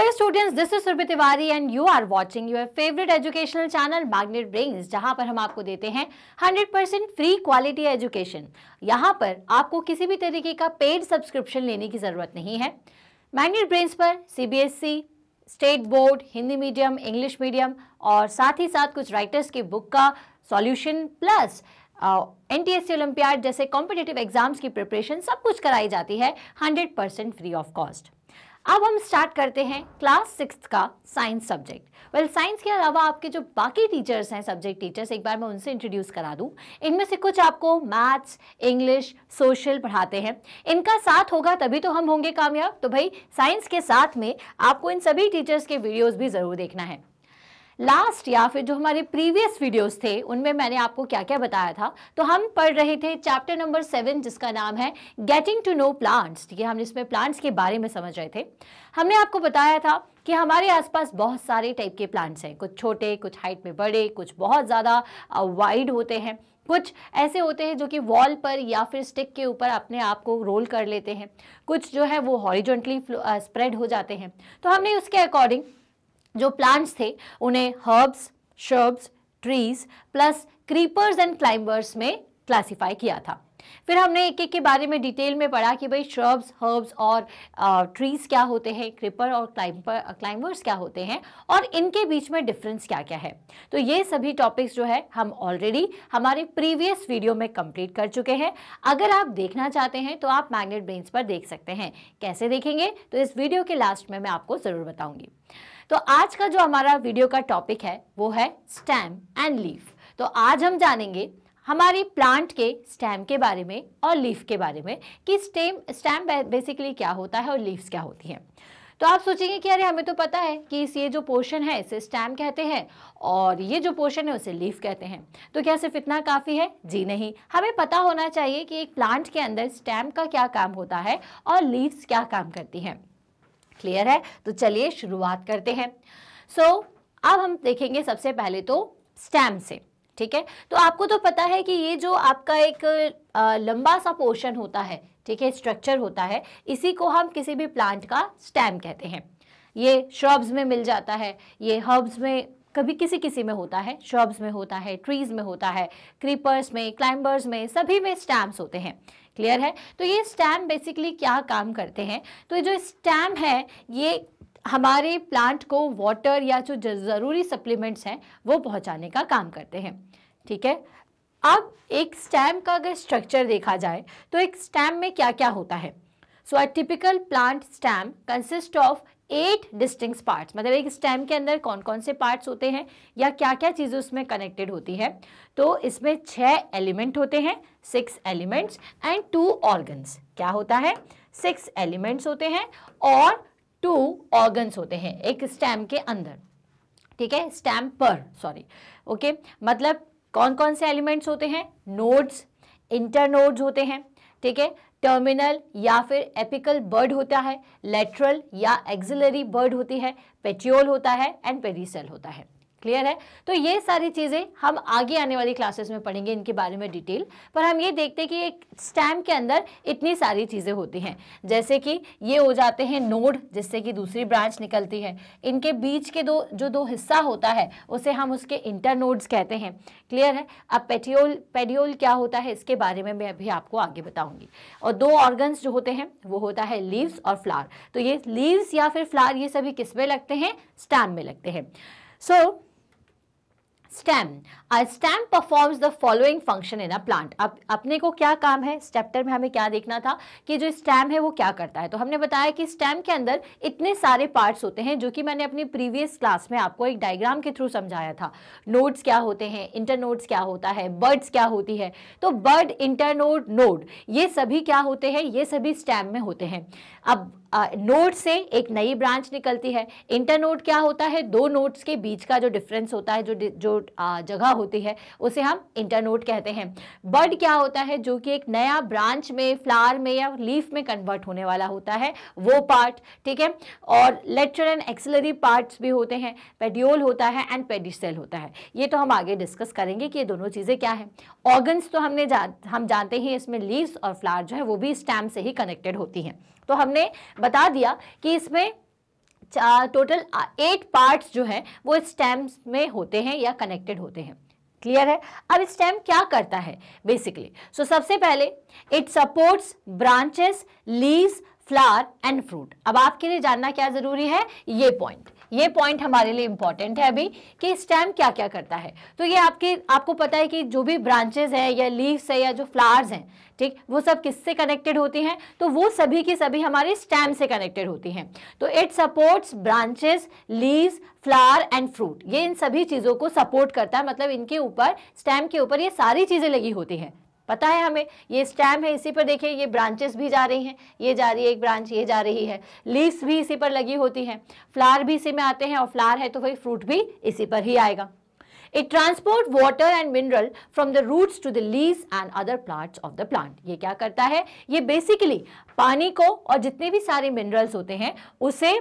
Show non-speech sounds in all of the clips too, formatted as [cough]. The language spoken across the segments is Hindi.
Students this is Surabhi Tiwari and you are watching your favourite educational channel Magnet Magnet जहां पर हम आपको देते हैं 100% परसेंट फ्री क्वालिटी एजुकेशन यहां पर आपको किसी भी तरीके का पेड सब्सक्रिप्शन लेने की ज़रूरत नहीं है मैग्नेट ब्रेन्स पर CBSE, state board Hindi medium English medium और साथ ही साथ कुछ राइटर्स के बुक का solution plus N T S जैसे कॉम्पिटेटिव एग्जाम्स की प्रिपरेशन सब कुछ कराई जाती है 100% फ्री ऑफ कॉस्ट अब हम स्टार्ट करते हैं क्लास सिक्स का साइंस सब्जेक्ट वेल साइंस के अलावा आपके जो बाकी टीचर्स हैं सब्जेक्ट टीचर्स एक बार मैं उनसे इंट्रोड्यूस करा दूं इनमें से कुछ आपको मैथ्स इंग्लिश सोशल पढ़ाते हैं इनका साथ होगा तभी तो हम होंगे कामयाब तो भाई साइंस के साथ में आपको इन सभी टीचर्स के वीडियोज़ भी ज़रूर देखना है लास्ट या फिर जो हमारे प्रीवियस वीडियोस थे उनमें मैंने आपको क्या क्या बताया था तो हम पढ़ रहे थे चैप्टर नंबर सेवन जिसका नाम है गेटिंग टू नो प्लांट्स ठीक है हम इसमें प्लांट्स के बारे में समझ रहे थे हमने आपको बताया था कि हमारे आसपास बहुत सारे टाइप के प्लांट्स हैं कुछ छोटे कुछ हाइट में बड़े कुछ बहुत ज़्यादा वाइड होते हैं कुछ ऐसे होते हैं जो कि वॉल पर या फिर स्टिक के ऊपर अपने आप को रोल कर लेते हैं कुछ जो है वो हॉरिजेंटली स्प्रेड हो जाते हैं तो हमने उसके अकॉर्डिंग जो प्लांट्स थे उन्हें herbs shrubs trees plus creepers and climbers में क्लासीफाई किया था फिर हमने एक एक के बारे में डिटेल में पढ़ा कि भाई श्रब्स हर्ब्स और ट्रीज़ क्या होते हैं क्रिपर और क्लाइंबर क्लाइंबर्स क्या होते हैं और इनके बीच में डिफरेंस क्या क्या है तो ये सभी टॉपिक्स जो है हम ऑलरेडी हमारे प्रीवियस वीडियो में कंप्लीट कर चुके हैं अगर आप देखना चाहते हैं तो आप मैग्नेट ब्रेन्स पर देख सकते हैं कैसे देखेंगे तो इस वीडियो के लास्ट में मैं आपको ज़रूर बताऊँगी तो आज का जो हमारा वीडियो का टॉपिक है वो है स्टैम एंड लीफ तो आज हम जानेंगे हमारी प्लांट के स्टैम के बारे में और लीफ के बारे में कि स्टेम स्टैम बेसिकली क्या होता है और लीव्स क्या होती हैं तो आप सोचेंगे कि अरे हमें तो पता है कि इस ये जो पोर्शन है इसे स्टैम कहते हैं और ये जो पोर्शन है उसे लीफ कहते हैं तो क्या सिर्फ इतना काफ़ी है जी नहीं हमें पता होना चाहिए कि एक प्लांट के अंदर स्टैम का क्या काम होता है और लीव्स क्या काम करती हैं क्लियर है तो चलिए शुरुआत करते हैं सो so, अब हम देखेंगे सबसे पहले तो स्टैम से ठीक है तो आपको तो पता है कि ये जो आपका एक आ, लंबा सा पोर्शन होता है ठीक है स्ट्रक्चर होता है इसी को हम किसी भी प्लांट का स्टैम कहते हैं ये श्रब्स में मिल जाता है ये हर्ब्स में कभी किसी किसी में होता है श्रब्स में होता है ट्रीज़ में होता है क्रीपर्स में क्लाइंबर्स में सभी में स्टैम्प होते हैं क्लियर है तो ये स्टैम बेसिकली क्या काम करते हैं तो जो स्टैम है ये हमारे प्लांट को वाटर या जो ज़रूरी सप्लीमेंट्स हैं वो पहुंचाने का काम करते हैं ठीक है अब एक स्टैम का अगर स्ट्रक्चर देखा जाए तो एक स्टैम में क्या क्या होता है so a typical plant stem consist of eight distinct parts मतलब एक स्टेम के अंदर कौन कौन से पार्ट्स होते हैं या क्या क्या चीज़ें उसमें कनेक्टेड होती है तो इसमें छः एलिमेंट होते हैं six elements and two organs क्या होता है सिक्स एलिमेंट्स होते हैं और टू ऑर्गन्स होते हैं एक स्टैम के अंदर ठीक है स्टैम पर सॉरी ओके मतलब कौन कौन से एलिमेंट्स होते हैं नोड्स इंटर नोड्स होते हैं ठीक है टर्मिनल या फिर एपिकल बर्ड होता है लेटरल या एक्सिलरी बर्ड होती है पेट्योल होता है एंड पेरिसल होता है क्लियर है तो ये सारी चीज़ें हम आगे आने वाली क्लासेस में पढ़ेंगे इनके बारे में डिटेल पर हम ये देखते हैं कि एक स्टैम्प के अंदर इतनी सारी चीज़ें होती हैं जैसे कि ये हो जाते हैं नोड जिससे कि दूसरी ब्रांच निकलती है इनके बीच के दो जो दो हिस्सा होता है उसे हम उसके इंटर नोड्स कहते हैं क्लियर है अब पेटियोल पेडियोल क्या होता है इसके बारे में मैं अभी आपको आगे बताऊंगी और दो ऑर्गन्स जो होते हैं वो होता है लीव्स और फ्लार तो ये लीव्स या फिर फ्लार ये सभी किस में लगते हैं स्टैम्प में लगते हैं so so, stem a stem performs the following function in a plant अब अपने को क्या काम है स्टेप्टर में हमें क्या देखना था कि जो स्टेम है वो क्या करता है तो हमने बताया कि स्टेम के अंदर इतने सारे पार्ट्स होते हैं जो कि मैंने अपनी प्रीवियस क्लास में आपको एक डायग्राम के थ्रू समझाया था नोड्स क्या होते हैं इंटरनोड्स क्या होता है बर्ड्स क्या होती है तो बर्ड इंटरनोड नोड ये सभी क्या होते हैं ये सभी स्टेम में होते हैं अब नोड से एक नई ब्रांच निकलती है इंटरनोड क्या होता है दो नोड्स के बीच का जो डिफरेंस होता है जो जो जगह होती है उसे हम इंटरनोड कहते हैं बर्ड क्या होता है जो कि एक नया ब्रांच में फ्लावर में या लीफ में कन्वर्ट होने वाला होता है वो पार्ट ठीक है और लेटर एंड एक्सलरी पार्ट्स भी होते हैं पेडियोल होता है एंड पेडिसेल होता है ये तो हम आगे डिस्कस करेंगे कि ये दोनों चीज़ें क्या है ऑर्गन्स तो हमने जा, हम जानते हैं इसमें लीव्स और फ्लावर जो है वो भी स्टैम से ही कनेक्टेड होती हैं तो हमने बता दिया कि इसमें टोटल एट पार्ट्स जो हैं वो स्टेम्स में होते हैं या कनेक्टेड होते हैं क्लियर है अब स्टेम क्या करता है बेसिकली सो so, सबसे पहले it supports branches leaves flower and fruit अब आपके लिए जानना क्या ज़रूरी है ये पॉइंट ये पॉइंट हमारे लिए इंपॉर्टेंट है अभी कि स्टेम क्या क्या करता है तो ये आपके आपको पता है कि जो भी ब्रांचेस हैं या लीव्स है या जो फ्लावर्स हैं ठीक वो सब किससे कनेक्टेड होती हैं तो वो सभी की सभी हमारे स्टेम से कनेक्टेड होती हैं तो it supports branches leaves flower and fruit ये इन सभी चीज़ों को सपोर्ट करता है मतलब इनके ऊपर स्टेम के ऊपर ये सारी चीज़ें लगी होती हैं पता है हमें ये स्टैम है इसी पर देखिए ये ब्रांचेस भी जा रही हैं ये जा रही है एक ब्रांच ये जा रही है लीव्स भी इसी पर लगी होती हैं फ्लावर भी इसी में आते हैं और फ्लावर है तो भाई फ्रूट भी इसी पर ही आएगा it transport water and mineral from the roots to the leaves and other plants of the plant ये क्या करता है ये बेसिकली पानी को और जितने भी सारे मिनरल्स होते हैं उसे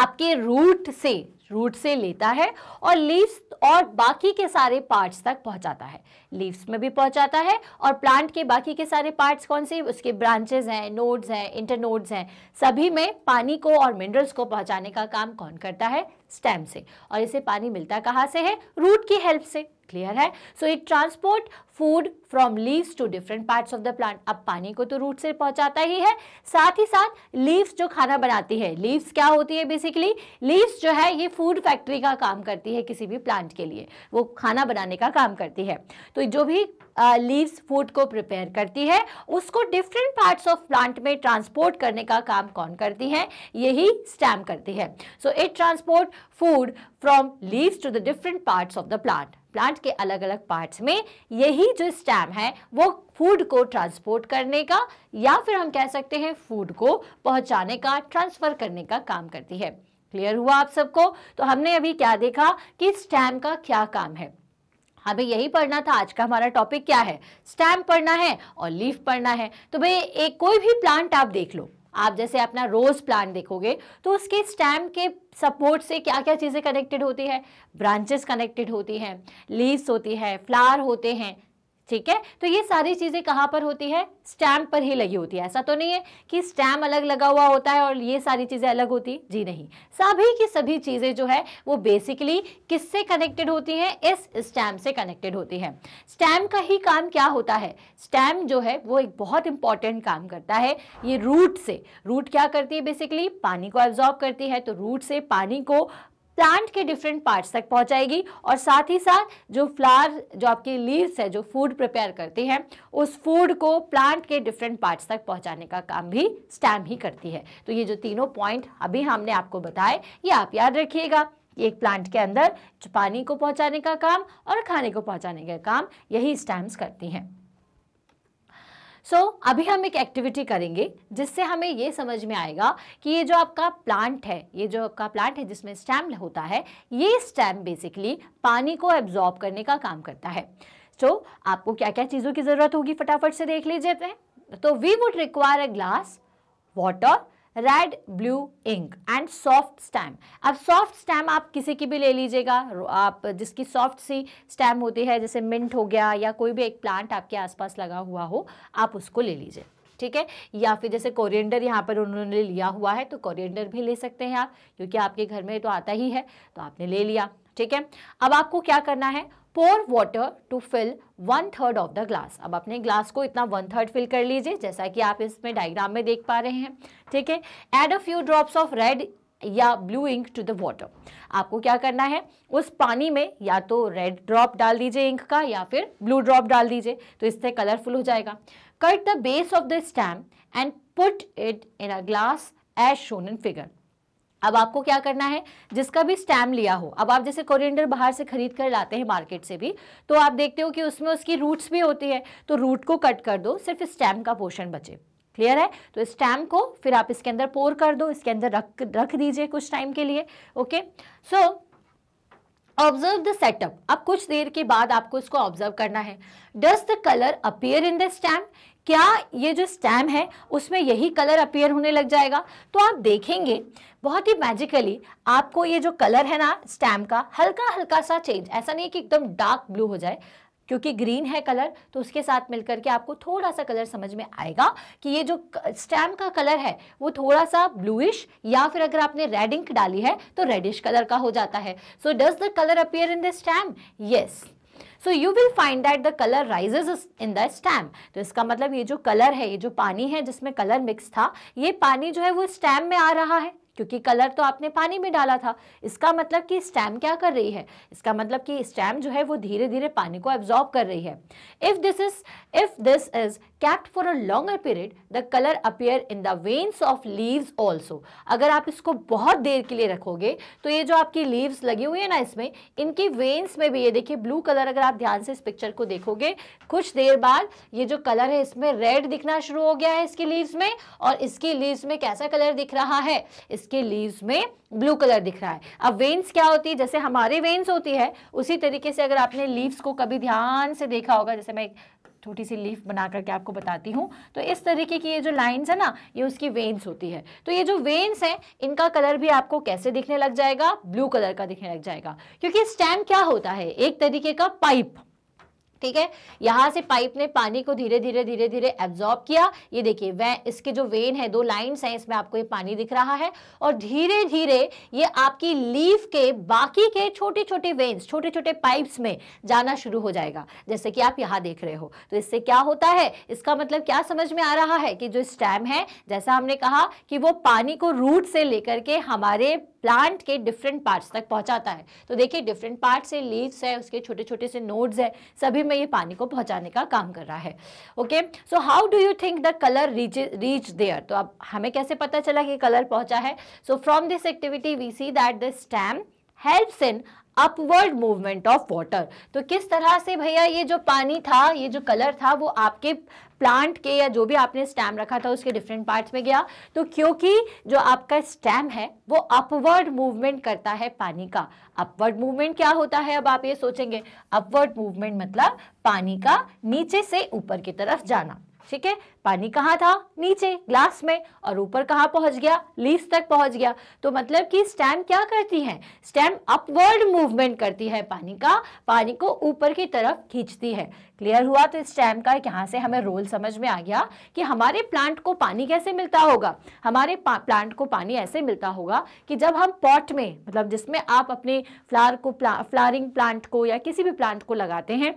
आपके रूट से रूट से लेता है और लीव्स और बाकी के सारे पार्ट्स तक पहुंचाता है लीव्स में भी पहुंचाता है और प्लांट के बाकी के सारे पार्ट्स कौन से उसके ब्रांचेज हैं नोड्स हैं इंटरनोड्स हैं सभी में पानी को और मिनरल्स को पहुंचाने का काम कौन करता है स्टेम से और इसे पानी मिलता कहाँ से है रूट की हेल्प से क्लियर है so it transport food from leaves to different parts of the plant अब पानी को तो रूट से पहुंचाता ही है साथ ही साथ लीव्स जो खाना बनाती है लीव्स क्या होती है बेसिकली लीव्स जो है ये फूड फैक्ट्री का काम करती है किसी भी प्लांट के लिए वो खाना बनाने का काम करती है तो जो भी लीव्स फूड को प्रिपेयर करती है उसको डिफरेंट पार्ट्स ऑफ प्लांट में ट्रांसपोर्ट करने का काम कौन करती है यही स्टैम करती है so it transport food from leaves to the different parts of the plant plant के अलग अलग पार्ट्स में यही जो स्टैम है वो फूड को ट्रांसपोर्ट करने का या फिर हम कह सकते हैं फूड को पहुंचाने का ट्रांसफ़र करने का काम करती है क्लियर हुआ आप सबको तो हमने अभी क्या देखा कि स्टैम का क्या काम है हमें यही पढ़ना था आज का हमारा टॉपिक क्या है स्टैम्प पढ़ना है और लीफ पढ़ना है तो भाई एक कोई भी प्लांट आप देख लो आप जैसे अपना रोज़ प्लांट देखोगे तो उसके स्टैम के सपोर्ट से क्या क्या चीज़ें कनेक्टेड होती है ब्रांचेस कनेक्टेड होती हैं लीव्स होती है फ्लावर होते हैं ठीक है तो ये सारी चीज़ें कहाँ पर होती है स्टैम्प पर ही लगी होती है ऐसा तो नहीं है कि स्टैम्प अलग लगा हुआ होता है और ये सारी चीज़ें अलग होती जी नहीं सभी की सभी चीज़ें जो है वो बेसिकली किससे कनेक्टेड होती हैं इस स्टैम्प से कनेक्टेड होती है स्टैम्प का ही काम क्या होता है स्टैम्प जो है वो एक बहुत इंपॉर्टेंट काम करता है ये रूट से रूट क्या करती है बेसिकली पानी को एब्जॉर्ब करती है तो रूट से पानी को प्लांट के डिफरेंट पार्ट्स तक पहुंचाएगी और साथ ही साथ जो फ्लावर जो आपकी लीव्स है जो फूड प्रिपेयर करती हैं उस फूड को प्लांट के डिफरेंट पार्ट्स तक पहुंचाने का काम भी स्टैम ही करती है तो ये जो तीनों पॉइंट अभी हमने आपको बताए ये आप याद रखिएगा एक प्लांट के अंदर पानी को पहुंचाने का काम और खाने को पहुंचाने का काम यही स्टैम्स करती हैं सो so, अभी हम एक एक्टिविटी करेंगे जिससे हमें ये समझ में आएगा कि ये जो आपका प्लांट है ये जो आपका प्लांट है जिसमें स्टैम होता है ये स्टैम बेसिकली पानी को एब्जॉर्ब करने का काम करता है सो so, आपको क्या क्या चीज़ों की ज़रूरत होगी फटाफट से देख लीजिए तो we would require a glass water red blue ink and soft stem अब सॉफ्ट स्टैम आप किसी की भी ले लीजिएगा आप जिसकी सॉफ्ट सी स्टैम होती है जैसे मिंट हो गया या कोई भी एक प्लांट आपके आसपास लगा हुआ हो आप उसको ले लीजिए ठीक है या फिर जैसे कोरिएंडर यहाँ पर उन्होंने लिया हुआ है तो कोरिएंडर भी ले सकते हैं आप क्योंकि आपके घर में तो आता ही है तो आपने ले लिया ठीक है अब आपको क्या करना है pour water to fill one third of the glass अब अपने ग्लास को इतना वन थर्ड फिल कर लीजिए जैसा कि आप इसमें डायग्राम में देख पा रहे हैं ठीक है add a few drops of red या blue ink to the water आपको क्या करना है उस पानी में या तो रेड ड्रॉप डाल दीजिए इंक का या फिर ब्लू ड्रॉप डाल दीजिए तो इससे कलरफुल हो जाएगा cut the base of the stem and put it in a glass as shown in figure अब आपको क्या करना है जिसका भी स्टैम लिया हो अब आप जैसे कोरिएंडर बाहर से खरीद कर लाते हैं मार्केट से भी तो आप देखते हो कि उसमें उसकी रूट्स भी होती है तो रूट को कट कर दो सिर्फ स्टैम का पोर्शन बचे क्लियर है तो स्टैम को फिर आप इसके अंदर पोर कर दो इसके अंदर रख रख दीजिए कुछ टाइम के लिए okay so so, observe the setup अब कुछ देर के बाद आपको इसको ऑब्जर्व करना है does the colour appear in the stem क्या ये जो स्टैम है उसमें यही कलर अपियर होने लग जाएगा तो आप देखेंगे बहुत ही मैजिकली आपको ये जो कलर है ना स्टैम का हल्का हल्का सा चेंज ऐसा नहीं कि एकदम डार्क ब्लू हो जाए क्योंकि ग्रीन है कलर तो उसके साथ मिलकर के आपको थोड़ा सा कलर समझ में आएगा कि ये जो स्टैम का कलर है वो थोड़ा सा ब्लूइश या फिर अगर आपने रेड इंक डाली है तो रेडिश कलर का हो जाता है so does the colour appear in the stem yes so you will find that the colour rises in the stem तो इसका मतलब ये जो कलर है ये जो पानी है जिसमें कलर मिक्स था ये पानी जो है वो स्टैम में आ रहा है क्योंकि कलर तो आपने पानी में डाला था इसका मतलब कि स्टैम क्या कर रही है इसका मतलब कि स्टैम जो है वो धीरे धीरे पानी को एब्जॉर्ब कर रही है if this is if this is kept for a longer period the colour appear in the veins of leaves also अगर आप इसको बहुत देर के लिए रखोगे तो ये जो आपकी लीव्स लगी हुई है ना इसमें इनकी वेन्स में भी ये देखिए ब्लू कलर अगर आप ध्यान से इस पिक्चर को देखोगे कुछ देर बाद ये जो कलर है इसमें रेड दिखना शुरू हो गया है इसकी लीव्स में और इसकी लीव्स में कैसा कलर दिख रहा है इसके लीव्स में ब्लू कलर दिख रहा है अब वेन्स क्या होती है जैसे हमारे वेन्स होती है उसी तरीके से अगर आपने लीव्स को कभी ध्यान से देखा होगा जैसे मैं छोटी सी लीफ बना करके आपको बताती हूँ तो इस तरीके की ये जो लाइन्स है ना ये उसकी वेन्स होती है तो ये जो वेन्स हैं इनका कलर भी आपको कैसे दिखने लग जाएगा ब्लू कलर का दिखने लग जाएगा क्योंकि स्टैम क्या होता है एक तरीके का पाइप ठीक है यहाँ से पाइप ने पानी को धीरे धीरे धीरे धीरे एब्जॉर्ब किया ये देखिए वह इसके जो वेन है दो लाइन हैं इसमें आपको ये पानी दिख रहा है और धीरे धीरे ये आपकी लीफ के बाकी के छोटे छोटे वेन्स छोटे छोटे पाइप्स में जाना शुरू हो जाएगा जैसे कि आप यहाँ देख रहे हो तो इससे क्या होता है इसका मतलब क्या समझ में आ रहा है कि जो स्टैम है जैसा हमने कहा कि वो पानी को रूट से लेकर के हमारे प्लांट के डिफरेंट पार्ट्स तक पहुंचाता है तो देखिए डिफरेंट पार्ट से लीव्स है उसके छोटे छोटे से नोड्स है सभी में ये पानी को पहुंचाने का काम कर रहा है okay so how do you think the colour reach reach there तो अब हमें कैसे पता चला कि कलर पहुंचा है so from this activity we see that the stem helps in upward movement of water तो किस तरह से भैया ये जो पानी था ये जो कलर था वो आपके प्लांट के या जो भी आपने स्टैम रखा था उसके डिफरेंट पार्ट्स में गया तो क्योंकि जो आपका स्टैम है वो अपवर्ड मूवमेंट करता है पानी का अपवर्ड मूवमेंट क्या होता है अब आप ये सोचेंगे अपवर्ड मूवमेंट मतलब पानी का नीचे से ऊपर की तरफ जाना ठीक है पानी कहाँ था नीचे ग्लास में और ऊपर कहाँ पहुंच गया लीज तक पहुंच गया तो मतलब कि स्टैम क्या करती है स्टैम अपवर्ड मूवमेंट करती है पानी का पानी को ऊपर की तरफ खींचती है क्लियर हुआ तो स्टैम का यहाँ से हमें रोल समझ में आ गया कि हमारे प्लांट को पानी कैसे मिलता होगा हमारे प्लांट को पानी ऐसे मिलता होगा कि जब हम पॉट में मतलब जिसमें आप अपने फ्लार को फ्लारिंग प्लांट को या किसी भी प्लांट को लगाते हैं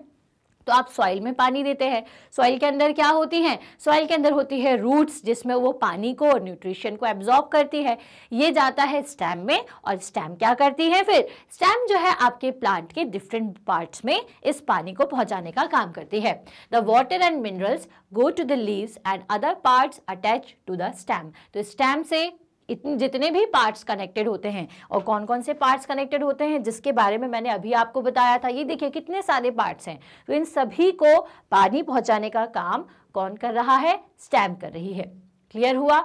तो आप सॉइल में पानी देते हैं सॉइल के अंदर क्या होती हैं सॉइल के अंदर होती है रूट्स जिसमें वो पानी को और न्यूट्रिशन को एब्जॉर्ब करती है ये जाता है स्टैम में और स्टैम क्या करती है फिर स्टैम जो है आपके प्लांट के डिफरेंट पार्ट्स में इस पानी को पहुंचाने का काम करती है the water and minerals go to the leaves and other parts attach to the stem तो स्टैम से इतने जितने भी पार्ट्स कनेक्टेड होते हैं और कौन कौन से पार्ट्स कनेक्टेड होते हैं जिसके बारे में मैंने अभी आपको बताया था ये देखिए कितने सारे पार्ट्स हैं तो इन सभी को पानी पहुंचाने का काम कौन कर रहा है स्टैम कर रही है क्लियर हुआ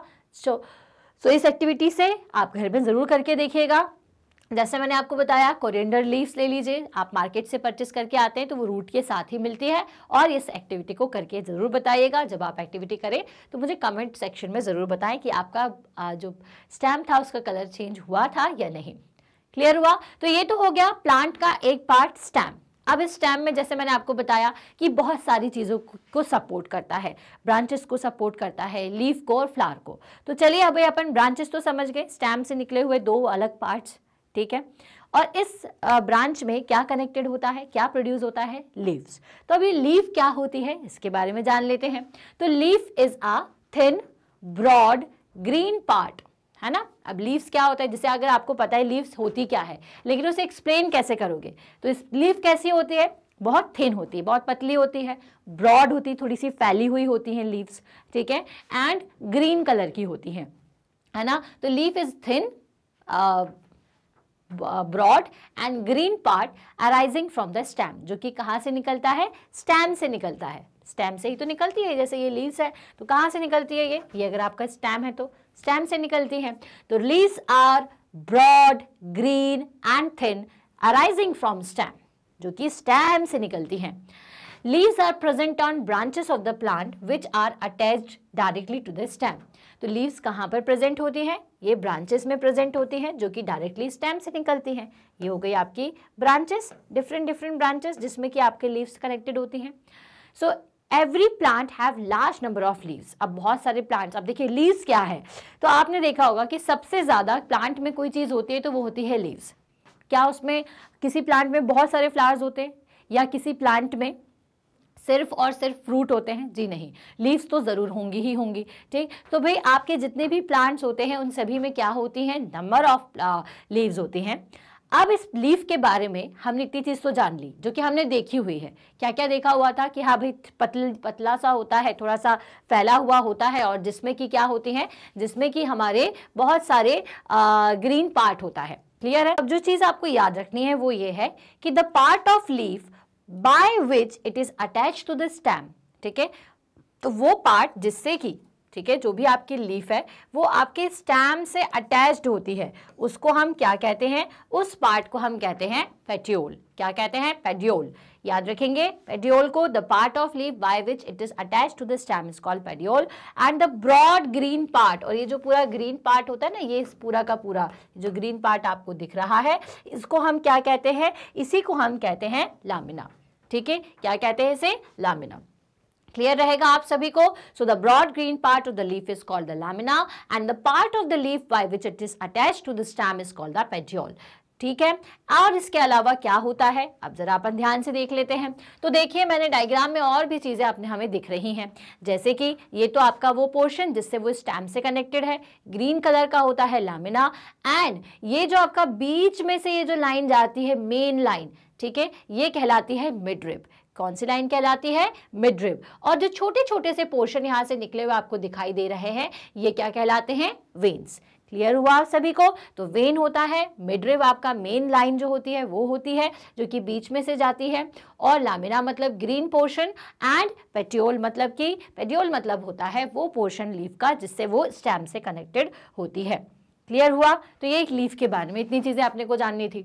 सो so, सो so इस एक्टिविटी से आप घर में ज़रूर करके देखिएगा जैसे मैंने आपको बताया कोरिएंडर लीव्स ले लीजिए आप मार्केट से परचेस करके आते हैं तो वो रूट के साथ ही मिलती है और इस एक्टिविटी को करके ज़रूर बताइएगा जब आप एक्टिविटी करें तो मुझे कमेंट सेक्शन में ज़रूर बताएं कि आपका जो स्टैम्प था उसका कलर चेंज हुआ था या नहीं क्लियर हुआ तो ये तो हो गया प्लांट का एक पार्ट स्टैम्प अब इस स्टैम में जैसे मैंने आपको बताया कि बहुत सारी चीज़ों को सपोर्ट करता है ब्रांचेस को सपोर्ट करता है लीफ को और फ्लावर को तो चलिए अभी अपन ब्रांचेस तो समझ गए स्टैम से निकले हुए दो अलग पार्ट्स ठीक है और इस ब्रांच में क्या कनेक्टेड होता है क्या प्रोड्यूस होता है लीव्स तो अभी लीव क्या होती है इसके बारे में जान लेते हैं तो leaf is a thin broad green part है ना अब लीव्स क्या होता है जैसे अगर आपको पता है लीव्स होती क्या है लेकिन उसे एक्सप्लेन कैसे करोगे तो इस लीव कैसी होती है बहुत थिन होती है बहुत पतली होती है ब्रॉड होती है थोड़ी सी फैली हुई होती हैं लीव्स ठीक है एंड ग्रीन कलर की होती हैं है ना तो leaf is thin broad and green part arising from the stem जो कि कहाँ से निकलता है स्टैम से निकलता है स्टैम से ही तो निकलती है जैसे ये लीव्स है तो कहाँ से निकलती है ये ये अगर आपका स्टैम है तो स्टैम से निकलती है तो leaves are broad green and thin arising from stem जो कि स्टैम से निकलती हैं leaves are present on branches of the plant which are attached directly to the stem तो लीव्स कहाँ पर प्रेजेंट होती हैं ये ब्रांचेस में प्रेजेंट होती हैं जो कि डायरेक्टली स्टेम से निकलती हैं ये हो गई आपकी ब्रांचेस डिफरेंट डिफरेंट ब्रांचेस जिसमें कि आपके लीव्स कनेक्टेड होती हैं so every plant have large number of leaves अब बहुत सारे प्लांट्स अब देखिए लीव्स क्या है तो आपने देखा होगा कि सबसे ज़्यादा प्लांट में कोई चीज़ होती है तो वो होती है लीव्स क्या उसमें किसी प्लांट में बहुत सारे फ्लावर्स होते हैं या किसी प्लांट में सिर्फ और सिर्फ फ्रूट होते हैं जी नहीं लीव्स तो ज़रूर होंगी ही होंगी ठीक तो भाई आपके जितने भी प्लांट्स होते हैं उन सभी में क्या होती हैं नंबर ऑफ लीव्स होती हैं अब इस लीफ के बारे में हमने इतनी चीज़ तो जान ली जो कि हमने देखी हुई है क्या क्या देखा हुआ था कि हाँ भाई पतल पतला सा होता है थोड़ा सा फैला हुआ होता है और जिसमें कि क्या होती हैं जिसमें कि हमारे बहुत सारे आ, ग्रीन पार्ट होता है क्लियर है अब जो चीज़ आपको याद रखनी है वो ये है कि the part of leaf by which it is attach to the stem ठीक है तो वो पार्ट जिससे कि ठीक है जो भी आपकी लीफ है वो आपके स्टैम से अटैच्ड होती है उसको हम क्या कहते हैं उस पार्ट को हम कहते हैं पेट्योल क्या कहते हैं पेड्योल याद रखेंगे पेड्योल को the part of leaf by which it is attach to the stem is called petiole and the broad green part और ये जो पूरा ग्रीन पार्ट होता है ना ये इस पूरा का पूरा जो ग्रीन पार्ट आपको दिख रहा है इसको हम क्या कहते हैं इसी को हम कहते हैं लामिना ठीक है क्या कहते हैं इसे लामिना क्लियर रहेगा आप सभी को so the broad green part of the leaf is called the lamina and the part of the leaf by which it is attach to the stem is called the petiole ठीक है और इसके अलावा क्या होता है अब जरा अपन ध्यान से देख लेते हैं तो देखिए मैंने डायग्राम में और भी चीज़ें अपने हमें दिख रही हैं जैसे कि ये तो आपका वो पोर्शन जिससे वो स्टैम से कनेक्टेड है ग्रीन कलर का होता है लामिना एंड ये जो आपका बीच में से ये जो लाइन जाती है मेन लाइन ठीक है ये कहलाती है मिड्रिप कौन सी लाइन कहलाती है मिड्रिप और जो छोटे छोटे से पोर्शन यहाँ से निकले हुए आपको दिखाई दे रहे हैं ये क्या कहलाते हैं वेन्स क्लियर हुआ सभी को तो वेन होता है मिड्रिव आपका मेन लाइन जो होती है वो होती है जो कि बीच में से जाती है और लामिना मतलब ग्रीन पोर्शन एंड पेट्योल मतलब कि पेट्योल मतलब होता है वो पोर्शन लीफ का जिससे वो स्टैम से कनेक्टेड होती है क्लियर हुआ तो ये एक लीफ के बारे में इतनी चीज़ें आपने को जाननी थी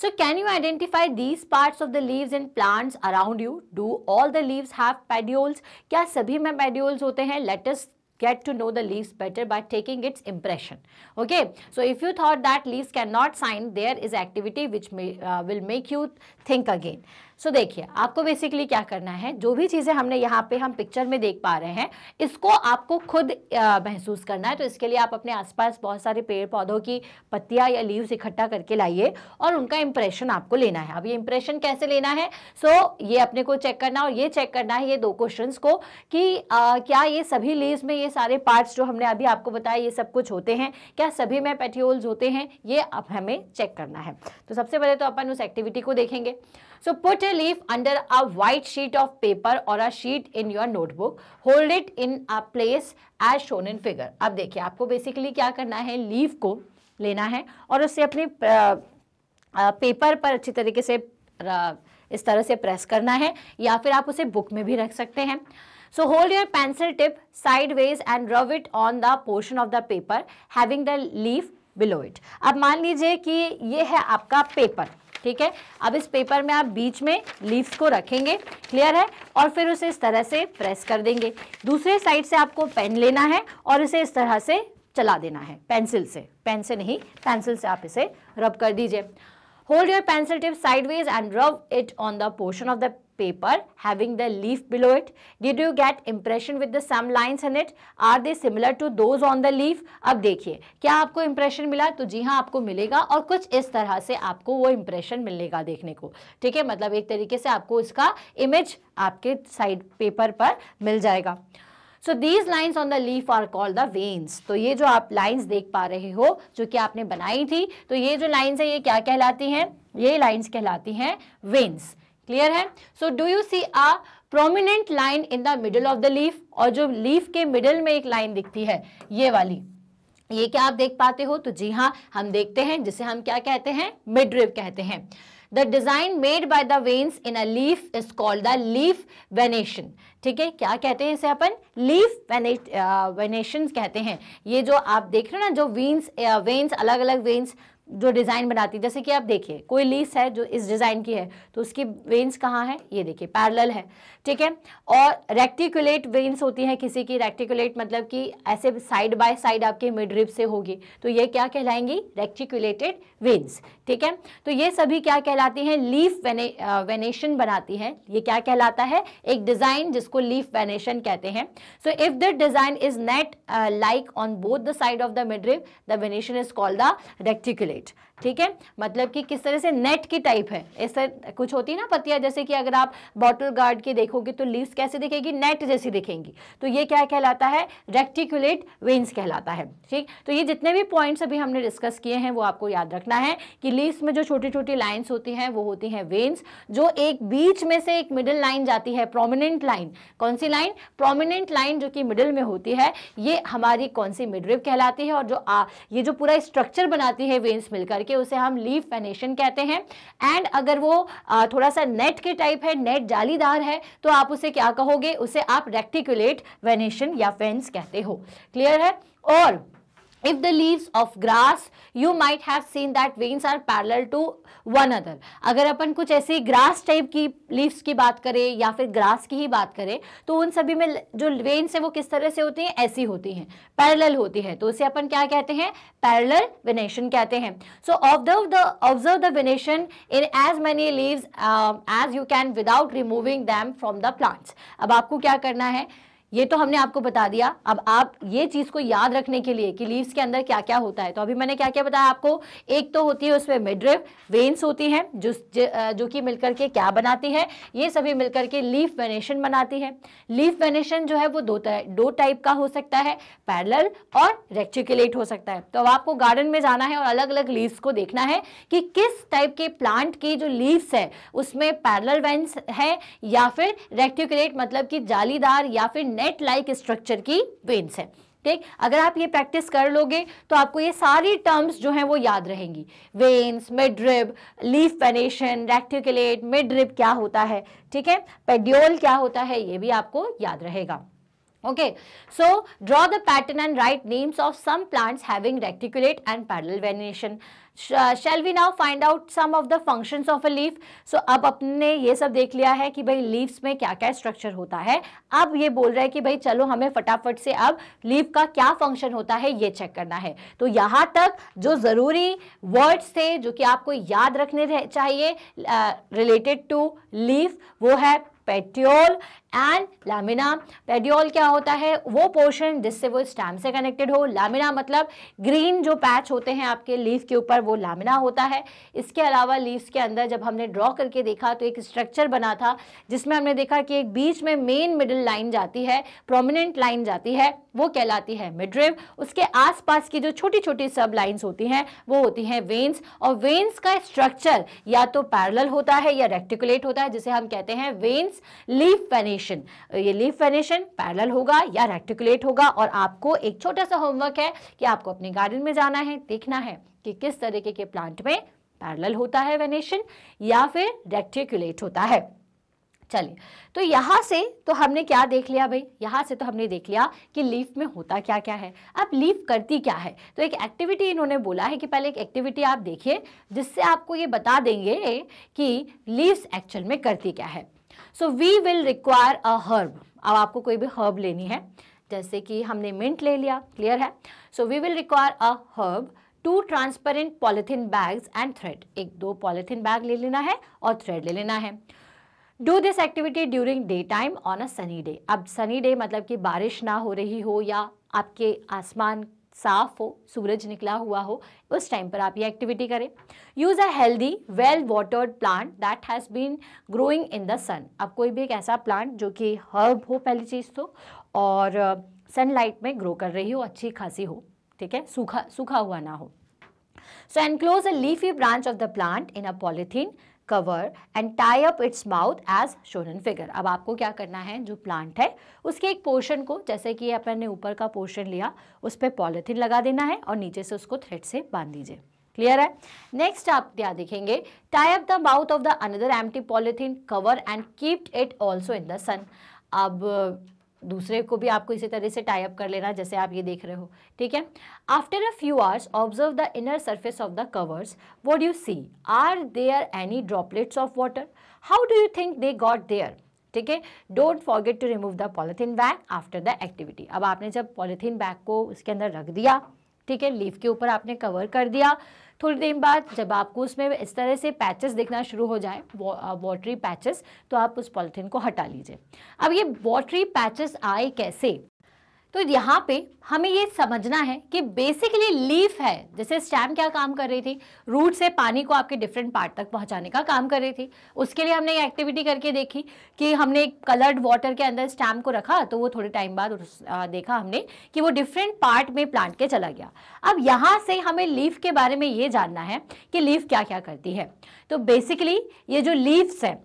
So can you identify these parts of the leaves in plants around you? Do all the leaves have petioles? क्या सभी में petioles होते हैं? Let us get to know the leaves better by taking its impression okay so if you thought that leaves cannot sign there is activity which may, uh, will make you think again so देखिए आपको बेसिकली क्या करना है जो भी चीज़ें हमने यहाँ पे हम पिक्चर में देख पा रहे हैं इसको आपको खुद महसूस करना है तो इसके लिए आप अपने आसपास बहुत सारे पेड़ पौधों की पत्तियाँ या लीव्स इकट्ठा करके लाइए और उनका इंप्रेशन आपको लेना है अब ये इंप्रेशन कैसे लेना है सो so, ये अपने को चेक करना और ये चेक करना है ये दो क्वेश्चन को कि आ, क्या ये सभी लीव्स में ये सारे पार्ट्स जो हमने अभी आपको बताया ये सब कुछ होते हैं क्या सभी में पेटियोल्स होते हैं ये अब हमें चेक करना है तो सबसे पहले तो अपन उस एक्टिविटी को देखेंगे so put a leaf under a white sheet of paper or a sheet in your notebook hold it in a place as shown in figure अब देखिए आपको बेसिकली क्या करना है लीफ को लेना है और उसे अपने पेपर पर अच्छी तरीके से इस तरह से प्रेस करना है या फिर आप उसे बुक में भी रख सकते हैं so hold your pencil tip sideways and rub it on the portion of the paper having the leaf below it अब मान लीजिए कि ये है आपका पेपर ठीक है अब इस पेपर में आप बीच में लीव्स को रखेंगे क्लियर है और फिर उसे इस तरह से प्रेस कर देंगे दूसरे साइड से आपको पेन लेना है और इसे इस तरह से चला देना है पेंसिल से पेन से नहीं पेंसिल से आप इसे रब कर दीजिए hold your pencil tip sideways and rub it on the portion of the paper having the leaf below it? Did you get impression with the some lines in it? Are they similar to those on the leaf? अब देखिए क्या आपको impression मिला तो जी हाँ आपको मिलेगा और कुछ इस तरह से आपको वो impression मिलेगा देखने को ठीक है मतलब एक तरीके से आपको इसका image आपके साइड पेपर पर मिल जाएगा so these lines on the leaf are called the veins तो ये जो आप लाइन्स देख पा रहे हो जो कि आपने बनाई थी तो ये जो लाइन्स है ये क्या कहलाती हैं ये लाइन्स कहलाती हैं वेन्स क्लियर है so do you see a prominent line in the middle of the leaf और जो लीफ के मिडल में एक लाइन दिखती है ये वाली ये क्या आप देख पाते हो तो जी हाँ हम देखते हैं जिसे हम क्या कहते हैं मिडरिप कहते हैं the design made by the veins in a leaf is called the leaf venation ठीक है क्या कहते हैं इसे अपन लीफ वेनेशन कहते हैं ये जो आप देख रहे हो ना जो वेन्स वेन्स अलग अलग वेन्स जो डिज़ाइन बनाती है जैसे कि आप देखिए कोई लीस है जो इस डिज़ाइन की है तो उसकी वेंस कहाँ है ये देखिए पैरल है ठीक है और रेक्टिकुलेट वेन्स होती हैं किसी की रेक्टिकुलेट मतलब कि ऐसे साइड बाय साइड आपके मिडरिप से होगी तो ये क्या कहलाएंगी रेक्टिकुलेटेड वेन्स ठीक है तो ये सभी क्या कहलाती हैं लीफ वेने वेनेशन बनाती हैं ये क्या कहलाता है एक डिज़ाइन जिसको लीफ वेनेशन कहते हैं so if the design is net like on both the side of the midrib the venation is called the reticulate ठीक है मतलब कि किस तरह से नेट की टाइप है ऐसा कुछ होती है ना पतिया जैसे कि अगर आप बॉटल गार्ड की देखोगे तो लीव्स कैसे दिखेगी नेट जैसी दिखेंगी तो ये क्या कहलाता है रेक्टिकुलेट वेन्स कहलाता है ठीक तो ये जितने भी पॉइंट्स अभी हमने डिस्कस किए हैं वो आपको याद रखना है कि लीव्स में जो छोटी छोटी लाइन्स होती हैं वो होती हैं वेन्स जो एक बीच में से एक मिडिल लाइन जाती है प्रोमिनेंट लाइन कौन सी लाइन प्रोमिनेंट लाइन जो कि मिडिल में होती है ये हमारी कौन सी मिडरिव कहलाती है और जो आ, ये जो पूरा स्ट्रक्चर बनाती है वेन्स मिलकर करके उसे हम लीव फेनेशन कहते हैं एंड अगर वो थोड़ा सा नेट के टाइप है नेट जालीदार है तो आप उसे क्या कहोगे उसे आप रेक्टिकुलेट वेनेशन या फेंस कहते हो क्लियर है और if the leaves of grass you might have seen that veins are parallel to one other अगर अपन कुछ ऐसे ग्रास टाइप की लीव्स की बात करें या फिर ग्रास की ही बात करें तो उन सभी में जो वेन्स हैं वो किस तरह से होती हैं ऐसी होती हैं पैरेलल होती है तो उसे अपन क्या कहते हैं पैरेलल वेनेशन कहते हैं so observe the observe the venation in as many leaves as you can without removing them from the plants अब आपको क्या करना है ये तो हमने आपको बता दिया अब आप ये चीज़ को याद रखने के लिए कि लीव्स के अंदर क्या क्या होता है तो अभी मैंने क्या क्या बताया आपको एक तो होती है उसमें मिड्रिव वेन्स होती हैं जो जो कि मिलकर के क्या बनाती है ये सभी मिलकर के लीफ वेनेशन बनाती है लीफ वेनेशन जो है वो दो दो टाइप का हो सकता है पैरल और रेक्टिकुलेट हो सकता है तो अब आपको गार्डन में जाना है और अलग अलग लीव्स को देखना है कि किस टाइप के प्लांट की जो लीव्स है उसमें पैरल वेन्स है या फिर रेक्टिकुलेट मतलब कि जालीदार या फिर नेट लाइक स्ट्रक्चर की वेन्स है ठीक अगर आप ये प्रैक्टिस कर लोगे तो आपको ये सारी टर्म्स जो हैं वो याद रहेंगी veins midrib leaf venation reticulate midrib क्या होता है ठीक है पेड्योल क्या होता है ये भी आपको याद रहेगा okay so draw the pattern and write names of some plants having reticulate and parallel venation shall we now find out some of the functions of a leaf so अब अपने ये सब देख लिया है कि भाई लीव्स में क्या क्या स्ट्रक्चर होता है अब ये बोल रहा है कि भाई चलो हमें फटाफट से अब लीव का क्या फंक्शन होता है ये चेक करना है तो यहाँ तक जो ज़रूरी वर्ड्स थे जो कि आपको याद रखने चाहिए रिलेटेड टू लीव वो है पेट्रियोल एंड लामिना पेडियोल क्या होता है वो पोर्शन जिससे वो स्टैम से कनेक्टेड हो लामिना मतलब ग्रीन जो पैच होते हैं आपके लीफ के ऊपर वो लामिना होता है इसके अलावा लीव्स के अंदर जब हमने ड्रॉ करके देखा तो एक स्ट्रक्चर बना था जिसमें हमने देखा कि एक बीच में मेन मिडिल लाइन जाती है प्रोमिनेंट लाइन जाती है वो कहलाती है मिड्रिव उसके आसपास की जो छोटी छोटी सब लाइन्स होती हैं वो होती हैं वेन्स और वेन्स का स्ट्रक्चर या तो पैरल होता है या रेक्टिकुलेट होता है जिसे हम कहते हैं वेन्स मीन्स लीफ फेनेशन ये लीफ फेनेशन पैरल होगा या रेक्टिकुलेट होगा और आपको एक छोटा सा होमवर्क है कि आपको अपने गार्डन में जाना है देखना है कि किस तरीके के प्लांट में पैरल होता है वेनेशन या फिर रेक्टिकुलेट होता है चलिए तो यहाँ से तो हमने क्या देख लिया भाई यहाँ से तो हमने देख लिया कि लीफ में होता क्या क्या है अब लीफ करती क्या है तो एक एक्टिविटी इन्होंने बोला है कि पहले एक एक्टिविटी आप देखिए जिससे आपको ये बता देंगे कि लीव्स एक्चुअल में करती क्या है so we will require a herb अब आपको कोई भी हर्ब लेनी है जैसे कि हमने मिंट ले लिया क्लियर है so we will require a herb two transparent polythene bags and thread एक दो पॉलिथिन बैग ले लेना है और थ्रेड ले लेना है do this activity during day time on a sunny day अब सनी डे मतलब कि बारिश ना हो रही हो या आपके आसमान साफ हो सूरज निकला हुआ हो उस टाइम पर आप ये एक्टिविटी करें use a healthy well watered plant that has been growing in the sun अब कोई भी एक ऐसा प्लांट जो कि हर्ब हो पहली चीज़ तो और सनलाइट में ग्रो कर रही हो अच्छी खासी हो ठीक है सूखा सूखा हुआ ना हो so enclose a leafy branch of the plant in a polythene cover and tie up its mouth as shown in figure अब आपको क्या करना है जो प्लांट है उसके एक पोर्शन को जैसे कि अपन ने ऊपर का पोर्शन लिया उस पर पॉलिथिन लगा देना है और नीचे से उसको थ्रेड से बांध दीजिए क्लियर है नेक्स्ट आप क्या देखेंगे tie up the mouth of the another empty polythene cover and kept it also in the sun अब दूसरे को भी आपको इसी तरह से टाई अप कर लेना जैसे आप ये देख रहे हो ठीक है after a few hours observe the inner surface of the covers what you see are there any droplets of water how do you think they got there ठीक है don't forget to remove the polythene bag after the activity अब आपने जब पॉलीथीन बैग को उसके अंदर रख दिया ठीक है लीफ के ऊपर आपने कवर कर दिया थोड़ी देर बाद जब आपको उसमें इस तरह से पैचेस दिखना शुरू हो जाए वॉटरी पैचेस तो आप उस पॉलिथीन को हटा लीजिए अब ये वॉटरी पैचेस आए कैसे तो यहाँ पे हमें ये समझना है कि बेसिकली लीफ है जैसे स्टैम क्या काम कर रही थी रूट से पानी को आपके डिफरेंट पार्ट तक पहुँचाने का काम कर रही थी उसके लिए हमने एक्टिविटी करके देखी कि हमने कलर्ड वाटर के अंदर स्टैम को रखा तो वो थोड़े टाइम बाद देखा हमने कि वो डिफरेंट पार्ट में प्लांट के चला गया अब यहाँ से हमें लीफ के बारे में ये जानना है कि लीफ क्या क्या करती है तो बेसिकली ये जो लीव्स हैं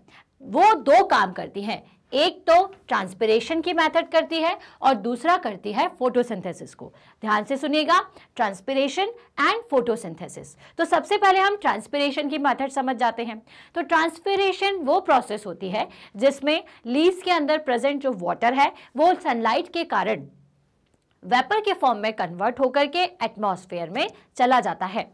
वो दो काम करती हैं एक तो ट्रांसपिरेशन की मेथड करती है और दूसरा करती है फोटोसिंथेसिस को ध्यान से सुनिएगा ट्रांसपिरेशन एंड फोटोसिंथेसिस तो सबसे पहले हम ट्रांसपिरेशन की मेथड समझ जाते हैं तो ट्रांसपिरेशन वो प्रोसेस होती है जिसमें लीव्स के अंदर प्रेजेंट जो वाटर है वो सनलाइट के कारण वेपर के फॉर्म में कन्वर्ट होकर के एटमोसफेयर में चला जाता है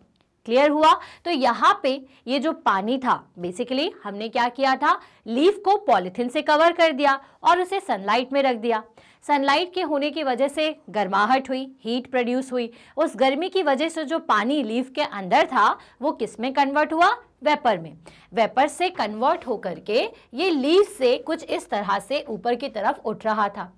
क्लियर हुआ तो यहाँ पे ये जो पानी था बेसिकली हमने क्या किया था लीफ को पॉलिथिन से कवर कर दिया और उसे सनलाइट में रख दिया सनलाइट के होने की वजह से गर्माहट हुई हीट प्रोड्यूस हुई उस गर्मी की वजह से जो पानी लीफ के अंदर था वो किस में कन्वर्ट हुआ वेपर में वेपर से कन्वर्ट होकर के ये लीफ से कुछ इस तरह से ऊपर की तरफ उठ रहा था